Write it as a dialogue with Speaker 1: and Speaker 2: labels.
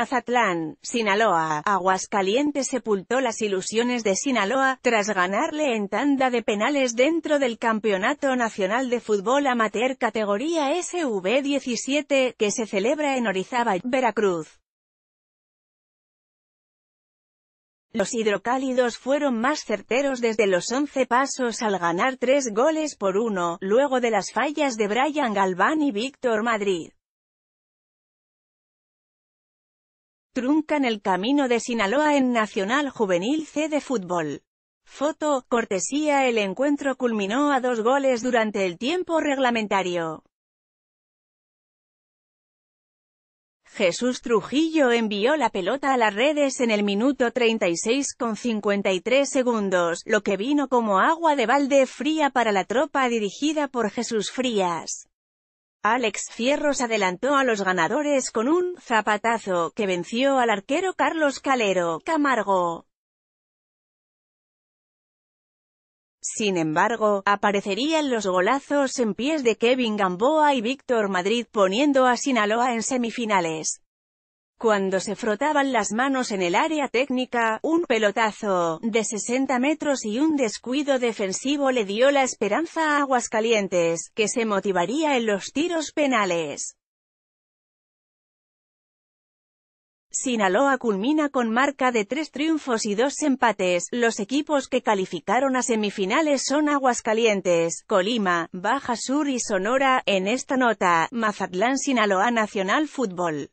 Speaker 1: Mazatlán, Sinaloa. Aguascalientes sepultó las ilusiones de Sinaloa, tras ganarle en tanda de penales dentro del Campeonato Nacional de Fútbol Amateur categoría SV-17, que se celebra en Orizaba, Veracruz. Los hidrocálidos fueron más certeros desde los 11 pasos al ganar tres goles por uno, luego de las fallas de Brian Galván y Víctor Madrid. Truncan el camino de Sinaloa en Nacional Juvenil C de fútbol. Foto, cortesía El encuentro culminó a dos goles durante el tiempo reglamentario. Jesús Trujillo envió la pelota a las redes en el minuto 36 con 53 segundos, lo que vino como agua de balde fría para la tropa dirigida por Jesús Frías. Alex Fierros adelantó a los ganadores con un zapatazo que venció al arquero Carlos Calero Camargo. Sin embargo, aparecerían los golazos en pies de Kevin Gamboa y Víctor Madrid poniendo a Sinaloa en semifinales. Cuando se frotaban las manos en el área técnica, un pelotazo de 60 metros y un descuido defensivo le dio la esperanza a Aguascalientes, que se motivaría en los tiros penales. Sinaloa culmina con marca de tres triunfos y dos empates. Los equipos que calificaron a semifinales son Aguascalientes, Colima, Baja Sur y Sonora. En esta nota, Mazatlán Sinaloa Nacional Fútbol.